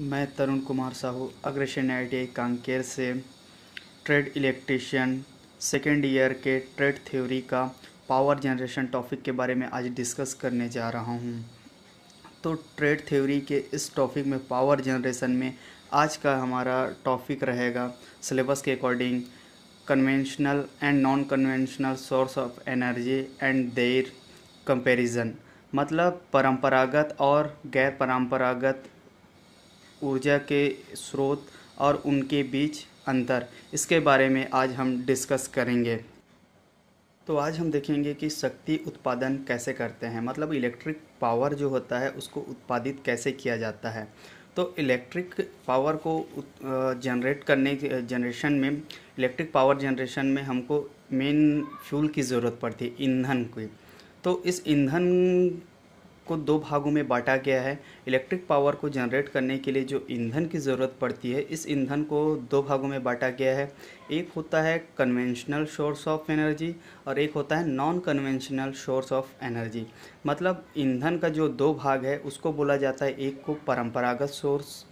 मैं Tarun Kumar Sahu Agrasen I T Kanker से trade electrician second year के ट्रेड थ्योरी का पावर जनरेशन टॉपिक के बारे में आज डिस्कस करने जा रहा हूँ तो ट्रेड थ्योरी के इस टॉपिक में पावर जनरेशन में आज का हमारा टॉपिक रहेगा सिलेबस के according conventional and non conventional source of energy and their comparison मतलब परंपरागत और गैर परंपरागत ऊर्जा के स्रोत और उनके बीच अंतर इसके बारे में आज हम डिस्कस करेंगे तो आज हम देखेंगे कि शक्ति उत्पादन कैसे करते हैं मतलब इलेक्ट्रिक पावर जो होता है उसको उत्पादित कैसे किया जाता है तो इलेक्ट्रिक पावर को जनरेट करने के जनरेशन में इलेक्ट्रिक पावर जनरेशन में हमको मेन फ्यूल की ज़रूरत पड़ती है ईंधन की तो इस ईंधन को दो भागों में बांटा गया है इलेक्ट्रिक पावर को जनरेट करने के लिए जो ईंधन की ज़रूरत पड़ती है इस ईंधन को दो भागों में बांटा गया है एक होता है कन्वेंशनल सोर्स ऑफ एनर्जी और एक होता है non conventional source of energy मतलब ईंधन का जो दो भाग है उसको बोला जाता है एक को परंपरागत सोर्स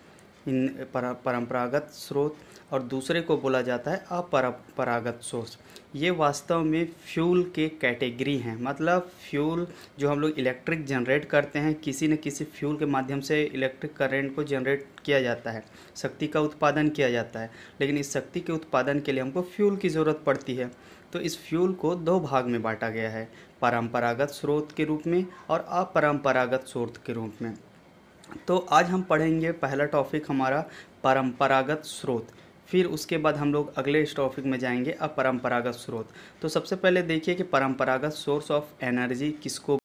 इन परंपरागत स्रोत और दूसरे को बोला जाता है अपरंपरागत सोर्स ये वास्तव में फ्यूल के कैटेगरी हैं मतलब फ्यूल जो हम लोग इलेक्ट्रिक जनरेट करते हैं किसी न किसी फ्यूल के माध्यम से इलेक्ट्रिक करंट को जनरेट किया जाता है शक्ति का उत्पादन किया जाता है लेकिन इस शक्ति के उत्पादन के लिए हमको फ्यूल की ज़रूरत पड़ती है तो इस फ्यूल को दो भाग में बांटा गया है परंपरागत स्रोत के रूप में और अपरंपरागत स्रोत के रूप में तो आज हम पढ़ेंगे पहला टॉपिक हमारा परंपरागत स्रोत फिर उसके बाद हम लोग अगले इस टॉपिक में जाएंगे परंपरागत स्रोत तो सबसे पहले देखिए कि परंपरागत सोर्स ऑफ एनर्जी किसको